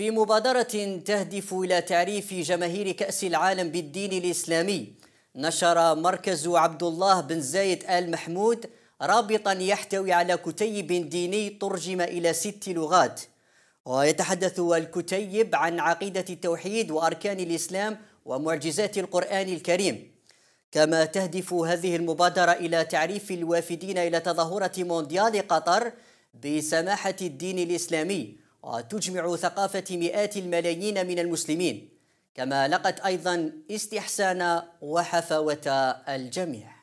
في مبادرة تهدف إلى تعريف جماهير كأس العالم بالدين الإسلامي نشر مركز عبد الله بن زايد آل محمود رابطا يحتوي على كتيب ديني ترجم إلى ست لغات ويتحدث الكتيب عن عقيدة التوحيد وأركان الإسلام ومعجزات القرآن الكريم كما تهدف هذه المبادرة إلى تعريف الوافدين إلى تظاهرة مونديال قطر بسماحة الدين الإسلامي وتجمع ثقافة مئات الملايين من المسلمين كما لقت أيضا استحسان وحفاوة الجميع